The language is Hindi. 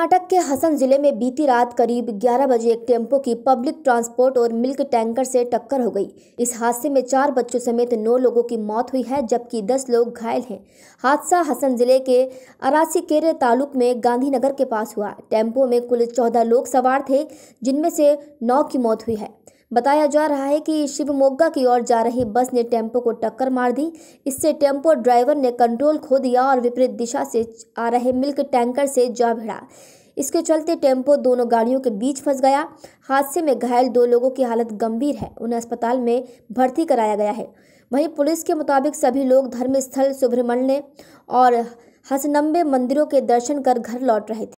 कर्नाटक के हसन जिले में बीती रात करीब 11 बजे एक टेम्पो की पब्लिक ट्रांसपोर्ट और मिल्क टैंकर से टक्कर हो गई इस हादसे में चार बच्चों समेत नौ लोगों की मौत हुई है जबकि दस लोग घायल हैं हादसा हसन जिले के अरासीकेरे तालुक में गांधीनगर के पास हुआ टेम्पो में कुल चौदह लोग सवार थे जिनमें से नौ की मौत हुई है बताया जा रहा है कि शिवमोग्गा की ओर जा रही बस ने टेम्पो को टक्कर मार दी इससे टेम्पो ड्राइवर ने कंट्रोल खो दिया और विपरीत दिशा से आ रहे मिल्क टैंकर से जा भिड़ा इसके चलते टेम्पो दोनों गाड़ियों के बीच फंस गया हादसे में घायल दो लोगों की हालत गंभीर है उन्हें अस्पताल में भर्ती कराया गया है वहीं पुलिस के मुताबिक सभी लोग धर्मस्थल सुब्रमण्य और हसनम्बे मंदिरों के दर्शन कर घर लौट रहे थे